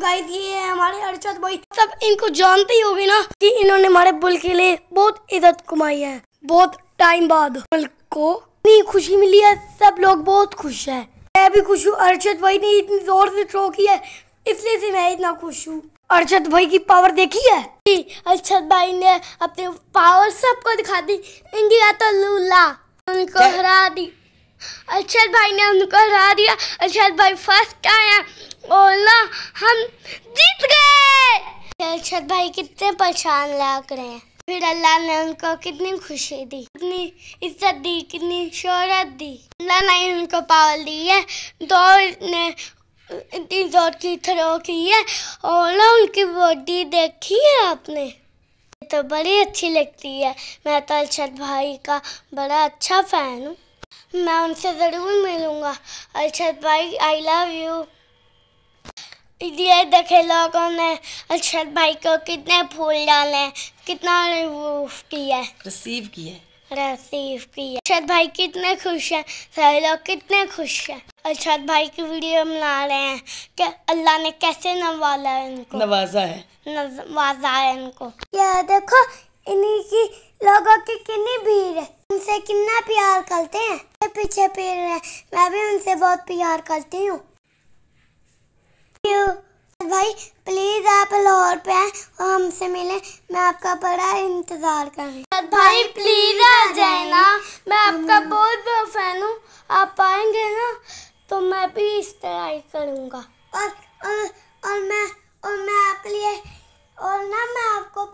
Guys ये है हमारे अरशद भाई सब इनको जानते ही होगे ना कि इन्होंने हमारे बुल के लिए बहुत इज्जत कमाई है बहुत टाइम बाद बुल को इतनी खुशी मिली है सब लोग बहुत खुश है मैं भी खुश हूँ अरशद भाई ने इतनी जोर से थ्रो की है इसलिए से मैं इतना खुश हूँ अरशद भाई की पावर देखी है अरशद भाई ने अपने पावर सबको दिखा दी इंडिया तो लूला उनको हरा दी अरशद भाई ने उनको हरा दिया अर्षद भाई फर्स्ट आया ओला हम जीत गए अरशद भाई कितने परेशान लग रहे हैं फिर अल्लाह ने उनको कितनी खुशी दी कितनी इज्जत दी कितनी शोहरत दी अल्लाह ने उनको पावर दी है दौड़ ने इतनी जोर की थ्रो की है ओला उनकी बॉडी देखी है आपने तो बड़ी अच्छी लगती है मैं तो अरशद भाई का बड़ा अच्छा फ़ैन हूँ मैं उनसे ज़रूर मिलूँगा अरशद भाई आई लव यू ये देखे लोगों ने अक्षत भाई को कितने फूल डाले कितना रिसीव किया रिसीव किया रिसीव किया अक्षत भाई कितने खुश हैं सारे लोग कितने खुश हैं अक्षर भाई की वीडियो बना रहे हैं कि अल्लाह ने कैसे नवाला है इनको नवाजा है नवाजा है इनको यह देखो इन्हीं की लोगों की कितनी भीड़ है उनसे कितना प्यार करते हैं पीछे पीर है मैं भी उनसे बहुत प्यार करती हूँ भाई प्लीज आप लाहौर पे आए और हमसे मिले मैं आपका बड़ा इंतजार कर रही हूँ भाई प्लीज आ जाए ना मैं आपका हम्म। बहुत बड़ा फैन हूँ आप आएंगे ना तो मैं भी इस तरह ही करूँगा और, और और मैं और मैं आपके लिए और ना मैं आपको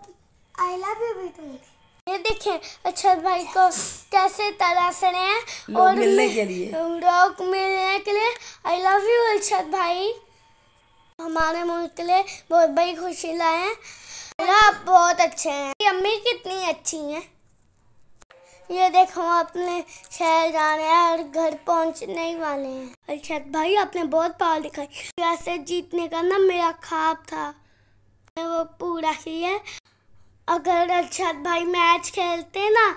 आई लव यू भी दूँगी ये देखें अच्छा भाई को कैसे तलाश रहे हैं और मिलने के लिए लोग मिलने के लिए आई लव यू अच्छा भाई हमारे लिए बहुत बड़ी खुशी लाए हैं आप बहुत अच्छे हैं अम्मी कितनी अच्छी हैं ये देखो अपने शहर जाने हैं और घर पहुंचने ही वाले हैं अच्छा भाई आपने बहुत पावर दिखाई वैसे जीतने का ना मेरा ख्वाब था वो पूरा ही है अगर अच्छा भाई मैच खेलते ना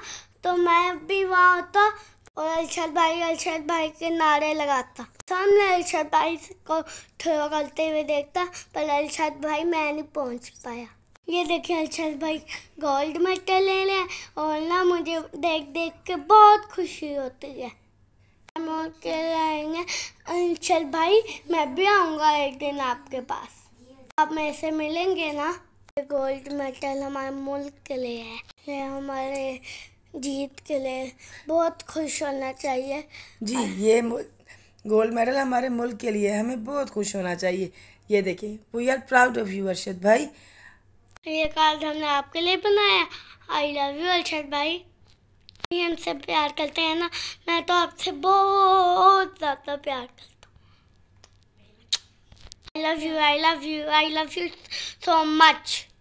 तो मैं भी वहाँ होता और अरशद भाई अरशद भाई के नारे लगाता सामने अरशद भाई को थोड़ा करते हुए देखता पर अरशद भाई मैं नहीं पहुंच पाया ये देखिए अरशद भाई गोल्ड मेडल ले लें और ना मुझे देख देख के बहुत खुशी होती है हम के रहेंगे अरशद भाई मैं भी आऊँगा एक दिन आपके पास आप मेरे से मिलेंगे ना गोल्ड मेडल हमारे मुल्क के लिए है ये हमारे जीत के लिए बहुत खुश होना चाहिए जी ये गोल्ड मेडल हमारे मुल्क के लिए हमें बहुत खुश होना चाहिए ये देखिए we are proud of you Arshad भाई ये कार्ड हमने आपके लिए बनाया आई लव यू अर्शद भाई हमसे प्यार करते हैं ना मैं तो आपसे बहुत ज़्यादा प्यार करता हूँ I love you I love you I love you so much